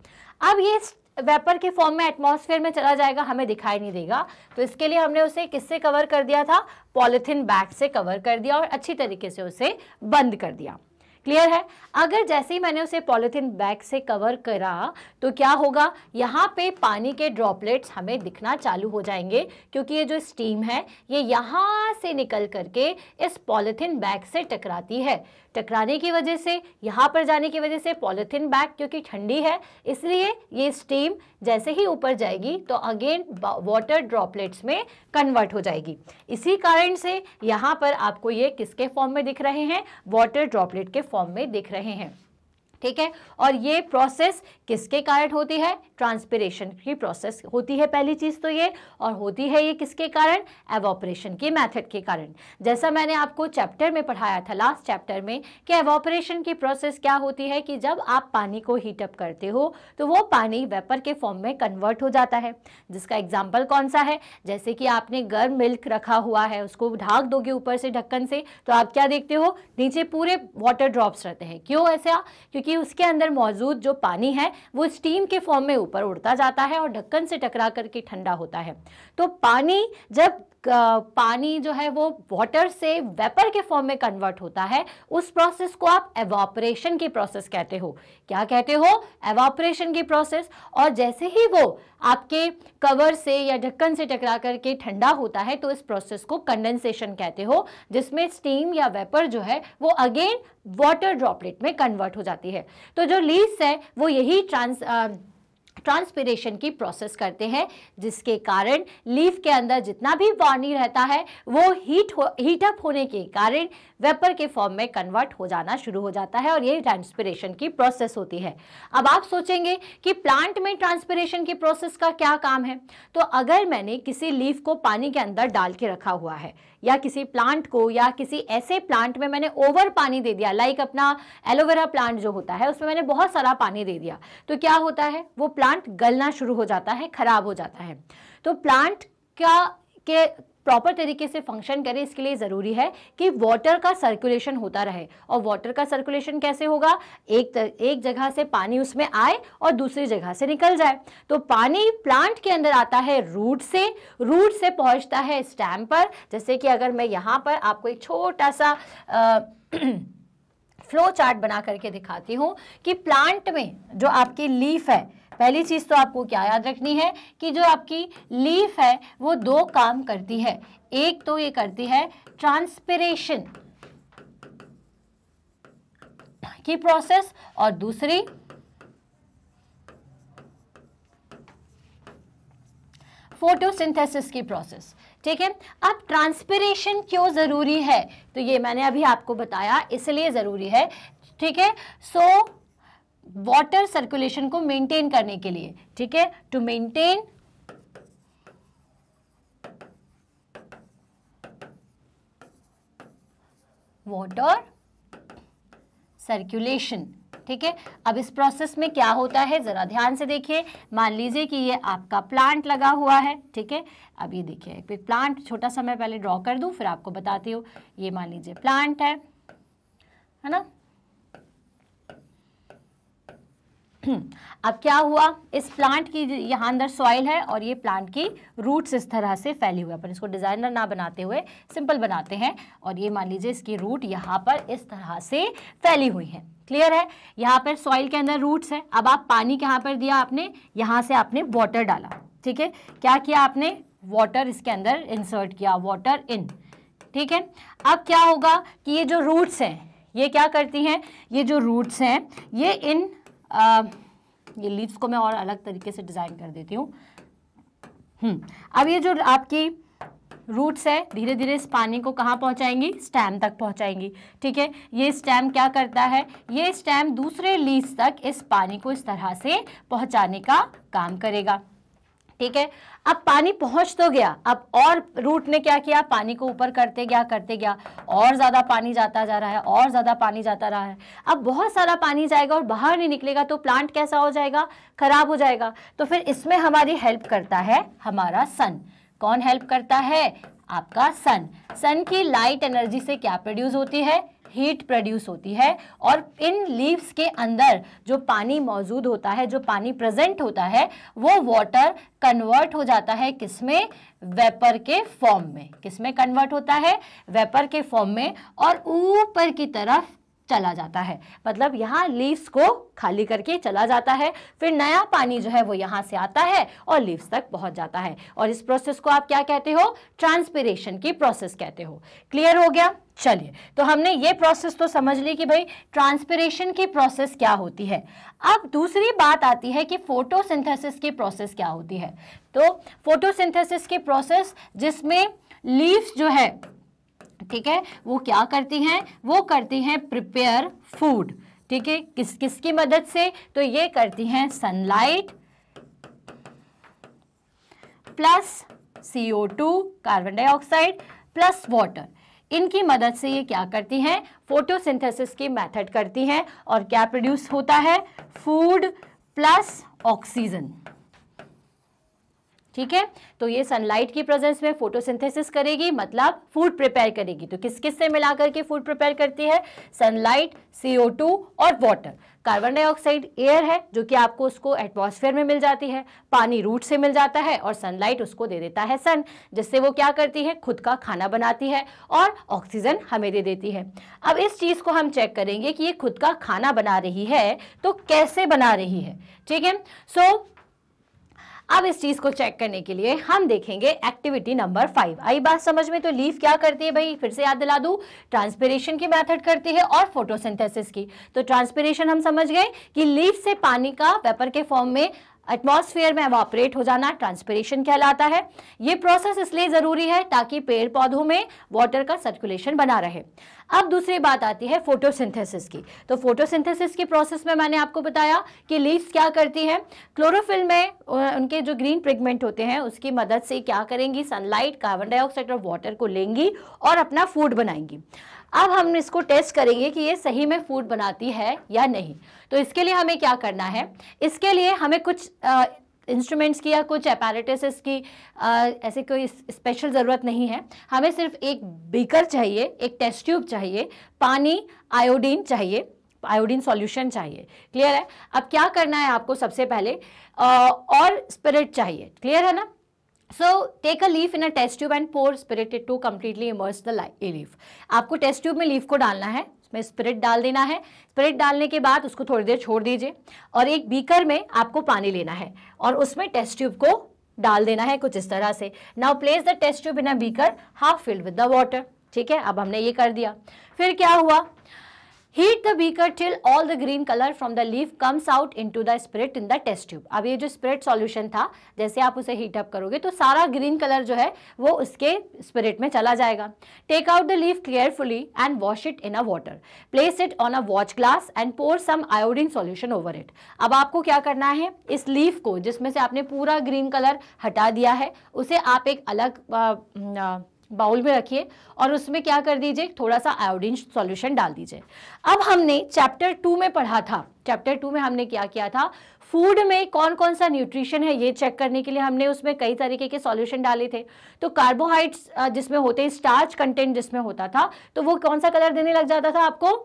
अब ये वेपर के फॉर्म में एटमॉस्फेयर में चला जाएगा हमें दिखाई नहीं देगा तो इसके लिए हमने उसे किससे कवर कर दिया था पॉलिथिन बैग से कवर कर दिया और अच्छी तरीके से उसे बंद कर दिया क्लियर है अगर जैसे ही मैंने उसे पॉलिथिन बैग से कवर करा तो क्या होगा यहाँ पे पानी के ड्रॉपलेट्स हमें दिखना चालू हो जाएंगे क्योंकि ये जो स्टीम है ये यहाँ से निकल करके इस पॉलिथिन बैग से टकराती है टकराने की वजह से यहाँ पर जाने की वजह से पॉलिथिन बैग क्योंकि ठंडी है इसलिए ये स्टीम जैसे ही ऊपर जाएगी तो अगेन वाटर ड्रॉपलेट्स में कन्वर्ट हो जाएगी इसी कारण से यहाँ पर आपको ये किसके फॉर्म में दिख रहे हैं वाटर ड्रॉपलेट के फॉर्म में दिख रहे हैं ठीक है और ये प्रोसेस किसके कारण होती है ट्रांसपिरेशन की प्रोसेस होती है पहली चीज़ तो ये और होती है ये किसके कारण एवोपरेशन के मेथड के कारण जैसा मैंने आपको चैप्टर में पढ़ाया था लास्ट चैप्टर में कि एवोपरेशन की प्रोसेस क्या होती है कि जब आप पानी को हीटअप करते हो तो वो पानी वेपर के फॉर्म में कन्वर्ट हो जाता है जिसका एग्जाम्पल कौन सा है जैसे कि आपने गर्म मिल्क रखा हुआ है उसको ढाक दोगे ऊपर से ढक्कन से तो आप क्या देखते हो नीचे पूरे वाटर ड्रॉप्स रहते हैं क्यों ऐसा क्योंकि कि उसके अंदर मौजूद जो पानी है वो स्टीम के फॉर्म में ऊपर उड़ता जाता है और ढक्कन से टकरा करके ठंडा होता है तो पानी जब पानी जो है वो वाटर से वेपर के फॉर्म में कन्वर्ट होता है उस प्रोसेस को आप एवापरेशन की प्रोसेस कहते हो क्या कहते हो एवॉपरेशन की प्रोसेस और जैसे ही वो आपके कवर से या ढक्कन से टकरा करके ठंडा होता है तो इस प्रोसेस को कंडेंसेशन कहते हो जिसमें स्टीम या वेपर जो है वो अगेन वाटर ड्रॉपलेट में कन्वर्ट हो जाती है तो जो लीस है वो यही ट्रांस ट्रांसपेरेशन की प्रोसेस करते हैं जिसके कारण लीफ के अंदर जितना भी पानी रहता है वो हीट हो हीटअप होने के कारण वेपर के फॉर्म में कन्वर्ट हो जाना शुरू हो जाता है और यही ट्रांसपीरेशन की प्रोसेस होती है अब आप सोचेंगे कि प्लांट में ट्रांसपीरेशन की प्रोसेस का क्या काम है तो अगर मैंने किसी लीफ को पानी के अंदर डाल के रखा हुआ है या किसी प्लांट को या किसी ऐसे प्लांट में मैंने ओवर पानी दे दिया लाइक अपना एलोवेरा प्लांट जो होता है उसमें मैंने बहुत सारा पानी दे दिया तो क्या होता है वो प्लांट गलना शुरू हो जाता है ख़राब हो जाता है तो प्लांट का के प्रॉपर तरीके से फंक्शन करें इसके लिए ज़रूरी है कि वाटर का सर्कुलेशन होता रहे और वाटर का सर्कुलेशन कैसे होगा एक तर, एक जगह से पानी उसमें आए और दूसरी जगह से निकल जाए तो पानी प्लांट के अंदर आता है रूट से रूट से पहुंचता है स्टैम पर जैसे कि अगर मैं यहाँ पर आपको एक छोटा सा आ, फ्लो चार्ट बना करके दिखाती हूँ कि प्लांट में जो आपकी लीफ है पहली चीज़ तो आपको क्या याद रखनी है कि जो आपकी लीफ है वो दो काम करती है एक तो ये करती है ट्रांसपिरेशन की प्रोसेस और दूसरी फोटोसिंथेसिस की प्रोसेस ठीक है अब ट्रांसपिरेशन क्यों ज़रूरी है तो ये मैंने अभी आपको बताया इसलिए ज़रूरी है ठीक है सो so, वाटर सर्कुलेशन को मेंटेन करने के लिए ठीक है टू मेंटेन वाटर सर्कुलेशन ठीक है अब इस प्रोसेस में क्या होता है ज़रा ध्यान से देखिए मान लीजिए कि ये आपका प्लांट लगा हुआ है ठीक है अब ये देखिए एक प्लांट छोटा सा मैं पहले ड्रॉ कर दूं फिर आपको बताती हूँ ये मान लीजिए प्लांट है है ना [clears throat] अब क्या हुआ इस प्लांट की यहाँ अंदर सॉइल है और ये प्लांट की रूट्स इस तरह से फैली हुई है अपन इसको डिज़ाइनर ना बनाते हुए सिंपल बनाते हैं और ये मान लीजिए इसकी रूट यहाँ पर इस तरह से फैली हुई है क्लियर है यहाँ पर सॉइल के अंदर रूट्स हैं अब आप पानी कहाँ पर दिया आपने यहाँ से आपने वाटर डाला ठीक है क्या किया आपने वाटर इसके अंदर इंसर्ट किया वाटर इन ठीक है अब क्या होगा कि ये जो रूट्स हैं ये क्या करती हैं ये जो रूट्स हैं ये इन ये लीव्स को मैं और अलग तरीके से डिज़ाइन कर देती हूँ हम्म, अब ये जो आपकी रूट्स है धीरे धीरे इस पानी को कहाँ पहुँचाएंगी स्टैम तक पहुँचाएंगी ठीक है ये स्टैम क्या करता है ये स्टैम दूसरे लीव्स तक इस पानी को इस तरह से पहुँचाने का काम करेगा ठीक है अब पानी पहुंच तो गया अब और रूट ने क्या किया पानी को ऊपर करते गया करते गया और ज़्यादा पानी जाता जा रहा है और ज़्यादा पानी जाता रहा है अब बहुत सारा पानी जाएगा और बाहर नहीं निकलेगा तो प्लांट कैसा हो जाएगा ख़राब हो जाएगा तो फिर इसमें हमारी हेल्प करता है हमारा सन कौन हेल्प करता है आपका सन सन की लाइट एनर्जी से क्या प्रोड्यूस होती है हीट प्रोड्यूस होती है और इन लीव्स के अंदर जो पानी मौजूद होता है जो पानी प्रेजेंट होता है वो वाटर कन्वर्ट हो जाता है किसमें वेपर के फॉर्म में किसमें कन्वर्ट होता है वेपर के फॉर्म में और ऊपर की तरफ चला जाता है मतलब यहाँ लीव्स को खाली करके चला जाता है फिर नया पानी जो है वो यहाँ से आता है और लीव्स तक पहुँच जाता है और इस प्रोसेस को आप क्या कहते हो ट्रांसपिरेशन की प्रोसेस कहते हो क्लियर हो गया चलिए तो हमने ये प्रोसेस तो समझ ली कि भाई ट्रांसपिरेशन की प्रोसेस क्या होती है अब दूसरी बात आती है कि फोटोसिंथेसिस की प्रोसेस क्या होती है तो फोटोसिंथेसिस की प्रोसेस जिसमें लीव्स जो है ठीक है वो क्या करती हैं वो करती हैं प्रिपेयर फूड ठीक है किस किसकी मदद से तो ये करती हैं sunlight plus CO two carbon dioxide plus water इनकी मदद से ये क्या करती हैं फोटोसिंथेसिस की मेथड करती हैं और क्या प्रोड्यूस होता है फूड प्लस ऑक्सीजन ठीक है तो ये सनलाइट की प्रेजेंस में फोटोसिंथेसिस करेगी मतलब फूड प्रिपेयर करेगी तो किस किस से मिला करके फूड प्रिपेयर करती है सनलाइट सीओ टू और वाटर कार्बन डाइऑक्साइड एयर है जो कि आपको उसको एटमॉस्फेयर में मिल जाती है पानी रूट से मिल जाता है और सनलाइट उसको दे देता है सन जिससे वो क्या करती है खुद का खाना बनाती है और ऑक्सीजन हमें दे देती है अब इस चीज़ को हम चेक करेंगे कि ये खुद का खाना बना रही है तो कैसे बना रही है ठीक है सो अब इस चीज को चेक करने के लिए हम देखेंगे एक्टिविटी नंबर फाइव आई बात समझ में तो लीफ क्या करती है भाई फिर से याद दिला दू ट्रांसपिरेशन की मैथड करती है और फोटोसिंथेसिस की तो ट्रांसपिरेशन हम समझ गए कि लीफ से पानी का वेपर के फॉर्म में एटमॉस्फेयर में एवापरेट हो जाना ट्रांसपरेशन कहलाता है ये प्रोसेस इसलिए ज़रूरी है ताकि पेड़ पौधों में वाटर का सर्कुलेशन बना रहे अब दूसरी बात आती है फोटोसिंथेसिस की तो फोटोसिंथेसिस की प्रोसेस में मैंने आपको बताया कि लीव्स क्या करती हैं क्लोरोफिल में उनके जो ग्रीन पिगमेंट होते हैं उसकी मदद से क्या करेंगी सनलाइट कार्बन डाइऑक्साइड और वाटर को लेंगी और अपना फूड बनाएंगी अब हम इसको टेस्ट करेंगे कि ये सही में फूड बनाती है या नहीं तो इसके लिए हमें क्या करना है इसके लिए हमें कुछ इंस्ट्रूमेंट्स की या कुछ अपैरेटसेस की आ, ऐसे कोई स्पेशल ज़रूरत नहीं है हमें सिर्फ एक बीकर चाहिए एक टेस्ट ट्यूब चाहिए पानी आयोडीन चाहिए आयोडीन सॉल्यूशन चाहिए क्लियर है अब क्या करना है आपको सबसे पहले आ, और स्पिरिट चाहिए क्लियर है ना So take a leaf in a test tube and pour spirited to completely immerse the leaf आपको टेस्ट ट्यूब में लीफ को डालना है उसमें स्पिरिट डाल देना है स्पिरिट डालने के बाद उसको थोड़ी देर छोड़ दीजिए और एक बीकर में आपको पानी लेना है और उसमें टेस्ट ट्यूब को डाल देना है कुछ इस तरह से now place the test tube in a beaker half filled with the water ठीक है अब हमने ये कर दिया फिर क्या हुआ heat the beaker till all the green colour from the leaf comes out into the spirit in the test tube अब ये जो स्प्रिट सॉल्यूशन था जैसे आप उसे हीट अप करोगे तो सारा ग्रीन कलर जो है वो उसके स्प्रिट में चला जाएगा take out the leaf carefully and wash it in a water place it on a watch glass and pour some iodine solution over it अब आपको क्या करना है इस लीफ को जिसमें से आपने पूरा ग्रीन कलर हटा दिया है उसे आप एक अलग आ, आ, बाउल में रखिए और उसमें क्या कर दीजिए थोड़ा सा आयोडीन सॉल्यूशन डाल दीजिए अब हमने चैप्टर टू में पढ़ा था चैप्टर टू में हमने क्या किया था फूड में कौन कौन सा न्यूट्रिशन है ये चेक करने के लिए हमने उसमें कई तरीके के सॉल्यूशन डाले थे तो कार्बोहाइड्रेट्स जिसमें होते हैं स्टार्च कंटेंट जिसमें होता था तो वो कौन सा कलर देने लग जाता था आपको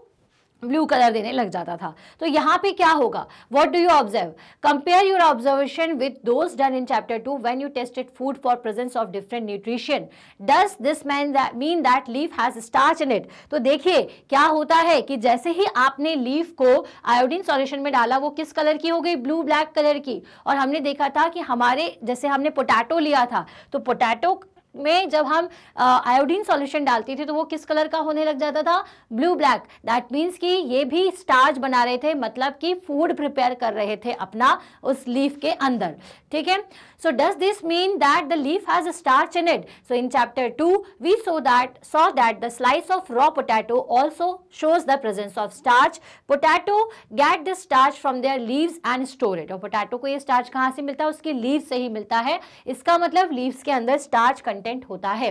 ब्लू कलर देने लग जाता था तो यहाँ पे क्या होगा what do you observe compare your observation with those done in chapter two when you tested food for presence of different nutrition does this man mean that leaf has starch in it तो देखिए क्या होता है कि जैसे ही आपने लीफ को आयोडीन सॉल्यूशन में डाला वो किस कलर की हो गई ब्लू ब्लैक कलर की और हमने देखा था कि हमारे जैसे हमने पोटैटो लिया था तो पोटैटो में जब हम आयोडीन सॉल्यूशन डालते थे तो वो किस कलर का होने लग जाता था ब्लू ब्लैक दैट मीन्स कि ये भी स्टार्च बना रहे थे मतलब कि फूड प्रिपेयर कर रहे थे अपना उस लीफ के अंदर ठीक है so does this mean that the leaf has starch in it so in chapter two we so that saw that the slice of raw potato also shows the presence of starch potato get the starch from their leave and store it और पोटैटो को ये स्टार्च कहाँ से मिलता है उसकी लीव से ही मिलता है इसका मतलब लीव्स के अंदर स्टार्च कंटेंट कंटेंट होता है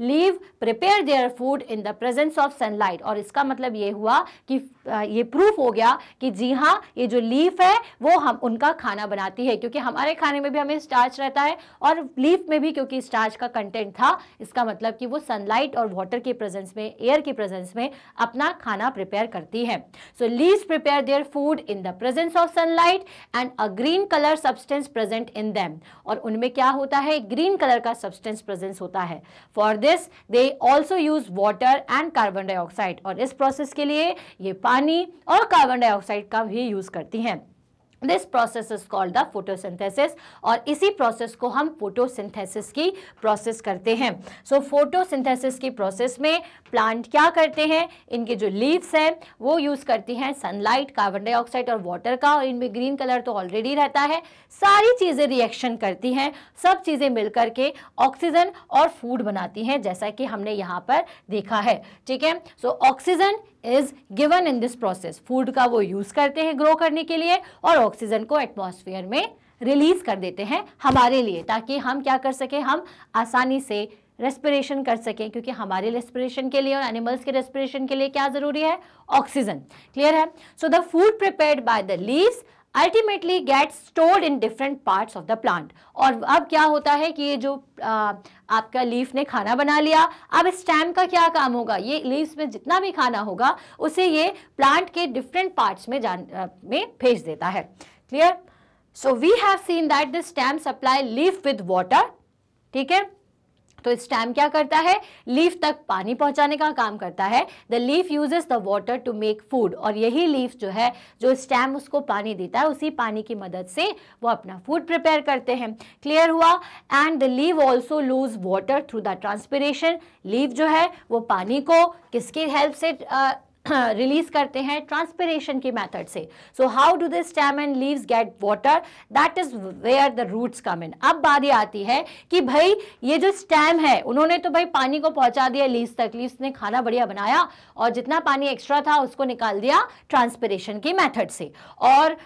leave prepare their food in the presence of sunlight और इसका मतलब ये हुआ कि ये प्रूफ हो गया कि जी हाँ ये जो लीफ है वो हम उनका खाना बनाती है क्योंकि हमारे खाने में भी हमें स्टार्च रहता है और लीफ में भी क्योंकि स्टार्च का कंटेंट था इसका मतलब कि वो सनलाइट और वाटर के प्रेजेंस में एयर के प्रेजेंस में अपना खाना प्रिपेयर करती है so leave prepare their food in the presence of sunlight and a green colour substance present in them और उनमें क्या होता है ग्रीन कलर का सब्सटेंस प्रेजेंस होता है for this they also use water and carbon dioxide और इस प्रोसेस के लिए ये पानी पानी और कार्बन डाइऑक्साइड का भी यूज़ करती हैं this process is called the photosynthesis और इसी प्रोसेस को हम फोटोसिंथेसिस की प्रोसेस करते हैं सो so, फोटोसिंथेसिस की प्रोसेस में प्लांट क्या करते हैं इनके जो लीव्स हैं वो यूज़ करती हैं सनलाइट कार्बन डाइऑक्साइड और वाटर का और इनमें ग्रीन कलर तो ऑलरेडी रहता है सारी चीज़ें रिएक्शन करती हैं सब चीज़ें मिलकर के ऑक्सीजन और फूड बनाती हैं जैसा कि हमने यहाँ पर देखा है ठीक है so oxygen is given in this process food का वो यूज़ करते हैं ग्रो करने के लिए और ऑक्सीजन को एटमोसफियर में रिलीज कर देते हैं हमारे लिए ताकि हम क्या कर सकें हम आसानी से रेस्पिरेशन कर सकें क्योंकि हमारे रेस्पिरेशन के लिए और एनिमल्स के रेस्पिरेशन के लिए क्या ज़रूरी है ऑक्सीजन क्लियर है so the food prepared by the leaves ultimately get stored in different parts of the plant और अब क्या होता है कि ये जो आ, आपका लीफ ने खाना बना लिया अब स्टेम का क्या काम होगा ये लीव्स में जितना भी खाना होगा उसे ये प्लांट के डिफरेंट पार्ट्स में जान आ, में भेज देता है clear so we have seen that the stem supply leaf with water ठीक है तो स्टैम क्या करता है लीफ तक पानी पहुंचाने का काम करता है the leaf uses the water to make food और यही लीफ जो है जो स्टैम उसको पानी देता है उसी पानी की मदद से वो अपना फूड प्रिपेयर करते हैं क्लियर हुआ and the leave also lose water through the transpiration leave जो है वो पानी को किसकी हेल्प से रिलीज हाँ, करते हैं ट्रांसपेरेशन के मेथड से so how do the stem and leaves get water that is where the roots come in अब बात ये आती है कि भाई ये जो स्टेम है उन्होंने तो भाई पानी को पहुंचा दिया लीव्स तक लीव्स ने खाना बढ़िया बनाया और जितना पानी एक्स्ट्रा था उसको निकाल दिया ट्रांसपेरेशन के मैथड से और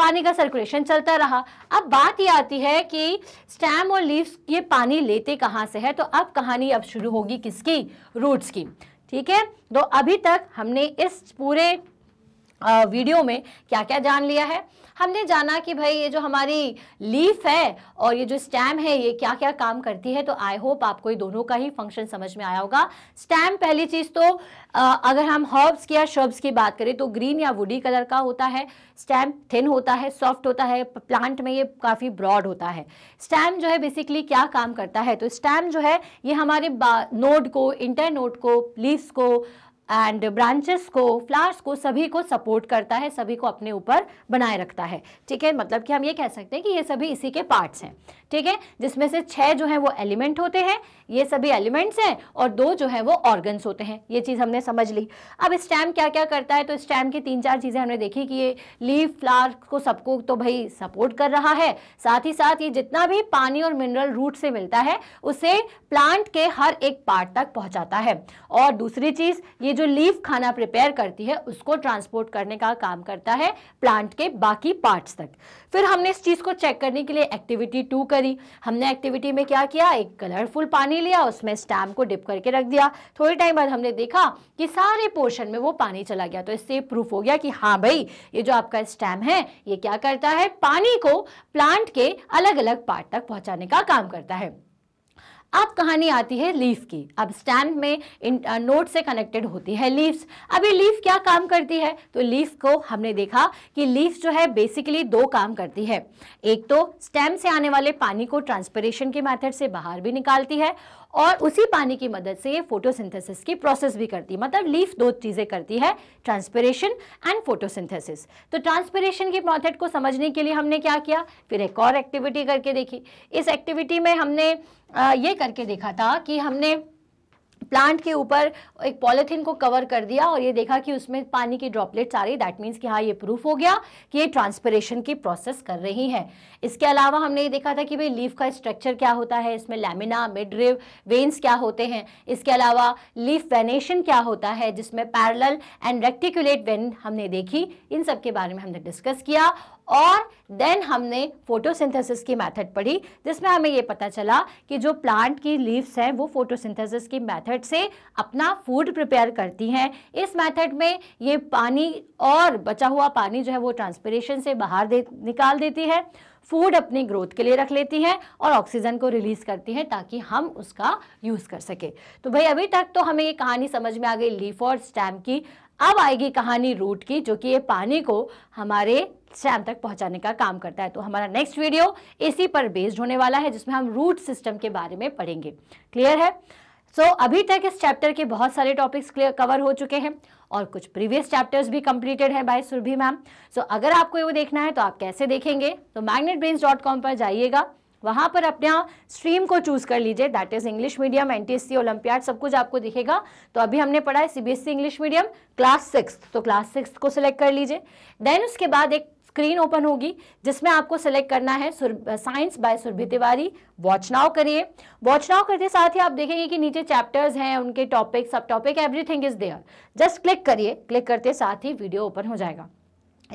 पानी का सर्कुलेशन चलता रहा अब बात ये आती है कि स्टैम और लीव्स ये पानी लेते कहाँ से है तो अब कहानी अब शुरू होगी किसकी रूट्स की ठीक है तो अभी तक हमने इस पूरे वीडियो में क्या क्या जान लिया है हमने जाना कि भाई ये जो हमारी लीफ है और ये जो स्टैम है ये क्या क्या काम करती है तो आई होप आपको ये दोनों का ही फंक्शन समझ में आया होगा स्टैम पहली चीज़ तो अगर हम हर्ब्स की या शर्ब्स की बात करें तो ग्रीन या वुडी कलर का होता है स्टैम थिन होता है सॉफ्ट होता है प्लांट में ये काफ़ी ब्रॉड होता है स्टैम जो है बेसिकली क्या काम करता है तो स्टैम जो है ये हमारे नोड को इंटर नोड को लीव्स को एंड ब्रांचेस को फ्लावर्स को सभी को सपोर्ट करता है सभी को अपने ऊपर बनाए रखता है ठीक है मतलब कि हम ये कह सकते हैं कि ये सभी इसी के पार्ट्स हैं ठीक है जिसमें से छः जो है वो एलिमेंट होते हैं ये सभी एलिमेंट्स हैं और दो जो है वो ऑर्गन्स होते हैं ये चीज़ हमने समझ ली अब स्टैम क्या क्या करता है तो स्टैम की तीन चार चीज़ें हमने देखी कि ये लीव फ्लावर को सबको तो भाई सपोर्ट कर रहा है साथ ही साथ ये जितना भी पानी और मिनरल रूट से मिलता है उसे प्लांट के हर एक पार्ट तक पहुँचाता है और दूसरी चीज़ ये जो लीफ खाना प्रिपेयर करती है उसको ट्रांसपोर्ट करने का काम करता है प्लांट के बाकी पार्ट्स तक फिर हमने इस चीज़ को चेक करने के लिए एक्टिविटी टू करी हमने एक्टिविटी में क्या किया एक कलरफुल पानी लिया उसमें स्टैम को डिप करके रख दिया थोड़ी टाइम बाद हमने देखा कि सारे पोर्शन में वो पानी चला गया तो इससे प्रूफ हो गया कि हाँ भाई ये जो आपका स्टैम है ये क्या करता है पानी को प्लांट के अलग अलग पार्ट तक पहुँचाने का काम करता है अब कहानी आती है लीफ की अब स्टैम्प में इन नोट से कनेक्टेड होती है लीव्स अभी लीफ क्या काम करती है तो लीफ को हमने देखा कि लीफ जो है बेसिकली दो काम करती है एक तो स्टैम्प से आने वाले पानी को ट्रांसपरेशन के मैथड से बाहर भी निकालती है और उसी पानी की मदद से ये फोटोसिंथेसिस की प्रोसेस भी करती है मतलब लीफ दो चीज़ें करती है ट्रांसपेरेशन एंड फोटोसिंथेसिस तो ट्रांसपरेशन की मेथड को समझने के लिए हमने क्या किया फिर एक और एक्टिविटी करके देखी इस एक्टिविटी में हमने ये करके देखा था कि हमने प्लांट के ऊपर एक पॉलिथिन को कवर कर दिया और ये देखा कि उसमें पानी की ड्रॉपलेट्स आ रही दैट मीन्स कि हाँ ये प्रूफ हो गया कि ये ट्रांसपरेशन की प्रोसेस कर रही है इसके अलावा हमने ये देखा था कि भाई लीफ का स्ट्रक्चर क्या होता है इसमें लेमिना मिडरिव वेन्स क्या होते हैं इसके अलावा लीफ वेनेशन क्या होता है जिसमें पैरल एंड रेक्टिकुलेट वेन हमने देखी इन सब के बारे में हमने डिस्कस किया और देन हमने फोटोसिंथेसिस की मेथड पढ़ी जिसमें हमें ये पता चला कि जो प्लांट की लीव्स हैं वो फोटोसिंथेसिस की मेथड से अपना फूड प्रिपेयर करती हैं इस मेथड में ये पानी और बचा हुआ पानी जो है वो ट्रांसपेरेशन से बाहर दे निकाल देती है फूड अपनी ग्रोथ के लिए रख लेती हैं और ऑक्सीजन को रिलीज़ करती हैं ताकि हम उसका यूज़ कर सके तो भाई अभी तक तो हमें ये कहानी समझ में आ गई लीफ और स्टैम की अब आएगी कहानी रूट की जो कि ये पानी को हमारे सैम तक पहुंचाने का काम करता है तो हमारा नेक्स्ट वीडियो इसी पर बेस्ड होने वाला है जिसमें हम रूट सिस्टम के बारे में पढ़ेंगे क्लियर है सो so, अभी तक इस चैप्टर के बहुत सारे टॉपिक्स क्लियर कवर हो चुके हैं और कुछ प्रीवियस चैप्टर्स भी कंप्लीटेड हैं by Surabhi ma'am so so, अगर आपको वो देखना है तो आप कैसे देखेंगे तो कॉम पर जाइएगा वहाँ पर अपने स्ट्रीम को चूज़ कर लीजिए that is English medium N T olympiad सब कुछ आपको दिखेगा तो अभी हमने पढ़ा है CBSE English medium class six तो क्लास सिक्स को सिलेक्ट कर लीजिए देन उसके बाद एक स्क्रीन ओपन होगी जिसमें आपको सेलेक्ट करना है science by Surabhi Tiwari watch now करिए वॉच नाउ करते साथ ही आप देखेंगे कि नीचे चैप्टर्स हैं उनके टॉपिक सब topic everything is there just click करिए क्लिक करते साथ ही वीडियो ओपन हो जाएगा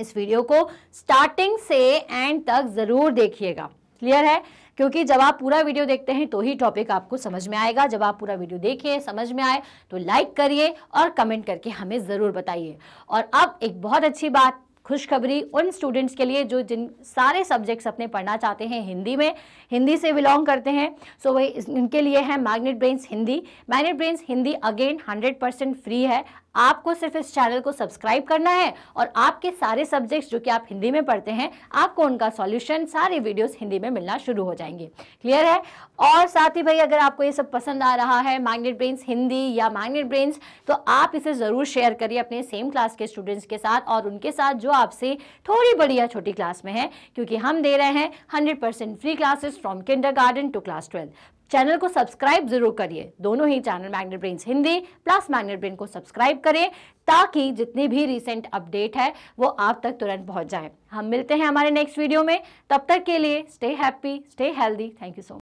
इस वीडियो को स्टार्टिंग से एंड तक ज़रूर देखिएगा क्लियर है क्योंकि जब आप पूरा वीडियो देखते हैं तो ही टॉपिक आपको समझ में आएगा जब आप पूरा वीडियो देखिए समझ में आए तो लाइक करिए और कमेंट करके हमें ज़रूर बताइए और अब एक बहुत अच्छी बात खुशखबरी उन स्टूडेंट्स के लिए जो जिन सारे सब्जेक्ट्स अपने पढ़ना चाहते हैं हिंदी में हिंदी से बिलोंग करते हैं सो so, वही इनके लिए है magnet brains Hindi magnet brains Hindi again hundred percent free है आपको सिर्फ इस चैनल को सब्सक्राइब करना है और आपके सारे सब्जेक्ट्स जो कि आप हिंदी में पढ़ते हैं आपको उनका सॉल्यूशन सारे वीडियोस हिंदी में मिलना शुरू हो जाएंगे क्लियर है और साथ ही भाई अगर आपको ये सब पसंद आ रहा है मैग्नेट ब्रेन्स हिंदी या मैग्नेट ब्रेन्स तो आप इसे ज़रूर शेयर करिए अपने सेम क्लास के स्टूडेंट्स के साथ और उनके साथ जो आपसे थोड़ी बड़ी या छोटी क्लास में है क्योंकि हम दे रहे हैं hundred free classes from kinder to class twelfth channel को सब्सक्राइब जरूर करिए दोनों ही channel magnet brain Hindi plus magnet brain को सब्सक्राइब करें ताकि जितनी भी रिसेंट अपडेट है वो आप तक तुरंत पहुंच जाए हम मिलते हैं हमारे नेक्स्ट वीडियो में तब तक के लिए stay happy stay healthy thank you so much